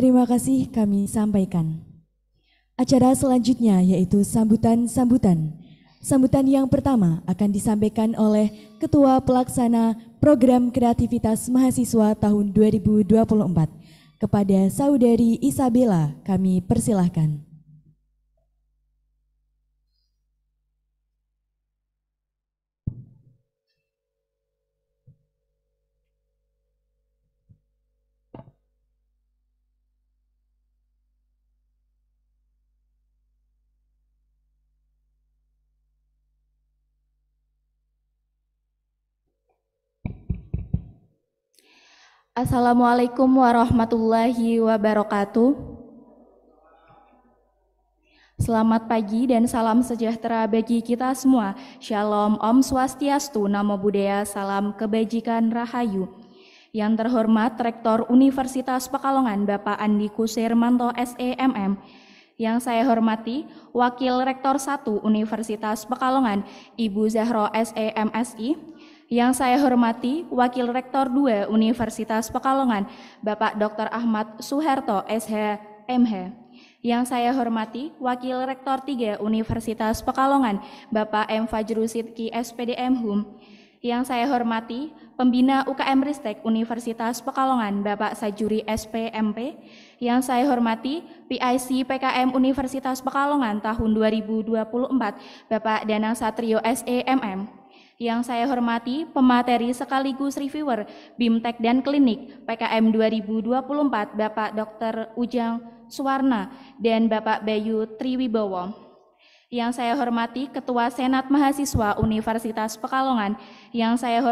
Terima kasih kami sampaikan. Acara selanjutnya yaitu sambutan-sambutan. Sambutan yang pertama akan disampaikan oleh Ketua Pelaksana Program Kreativitas Mahasiswa tahun 2024 kepada Saudari Isabella kami persilahkan. Assalamualaikum warahmatullahi wabarakatuh. Selamat pagi dan salam sejahtera bagi kita semua. Shalom Om Swastiastu, Namo Buddhaya, Salam Kebajikan Rahayu. Yang terhormat Rektor Universitas Pekalongan Bapak Andi Kusirmanto SEMM, yang saya hormati Wakil Rektor 1 Universitas Pekalongan Ibu Zahro SEMSI, yang saya hormati Wakil Rektor 2 Universitas Pekalongan, Bapak Dr. Ahmad Suherto, SH MH. Yang saya hormati Wakil Rektor 3 Universitas Pekalongan, Bapak M. Fajru Sidki SPDM Hum. Yang saya hormati Pembina UKM Ristek Universitas Pekalongan, Bapak Sajuri SPMP. Yang saya hormati PIC PKM Universitas Pekalongan tahun 2024, Bapak Danang Satrio SEMM yang saya hormati, pemateri sekaligus reviewer BIMTEK dan Klinik PKM 2024, Bapak Dr. Ujang Suwarna dan Bapak Bayu Triwibowo. Yang saya hormati, Ketua Senat Mahasiswa Universitas Pekalongan, yang saya hormati,